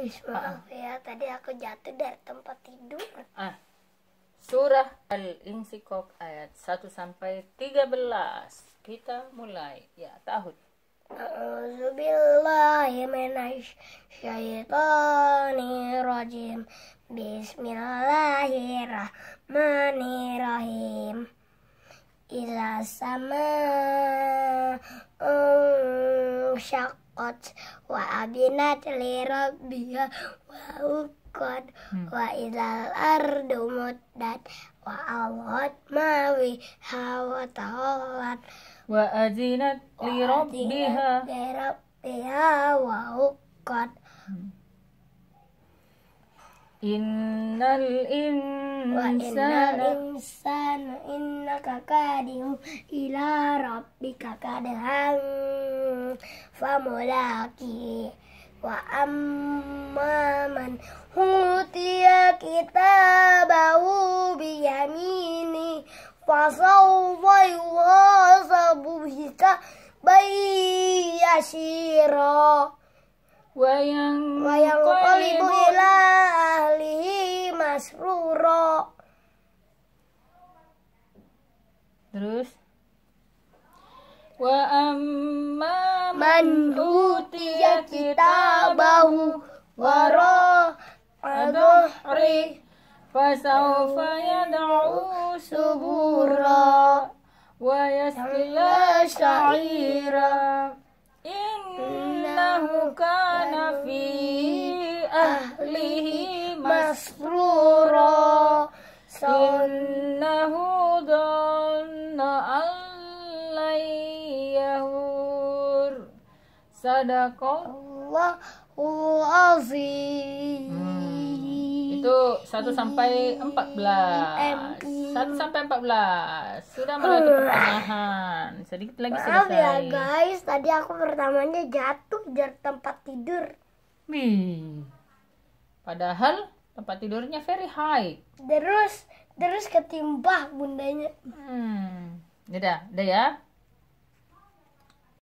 guys maaf uh ya tadi aku jatuh dari tempat tidur ah. surah al-insikok ayat 1 sampai 13 kita mulai ya tahun Bismillahirrahmanirrahim Bismillahirrahmanirrahim Ila sama الرجيم بسم ots wa abinat li biha wa ukad hmm. wa ilal ardu muddat wa awhat mawi hawa tawalat wa azinat li rabbiha li wa ukad Innal insana insana innaka kadihum ila rabbika kadhan famulaki wa amman hutiya kitabahu biyamini fasawfa yuhasabu hita bayashira wa yanqalibu Mas Ruro. Terus? Wa amma man utiya bahu waro adhri fasawfa yad'u subura wa yasla sha'ira innahu kana fi ahlihi مسرورا إنه ظن أن لن يهور صدق الله العظيم itu 1 sampai 14 1 sampai 14 sudah melalui pertengahan sedikit lagi selesai Maaf ya guys tadi aku pertamanya jatuh dari tempat tidur Wih. padahal tempat tidurnya very high terus terus ketimbah bundanya hmm ya udah udah ya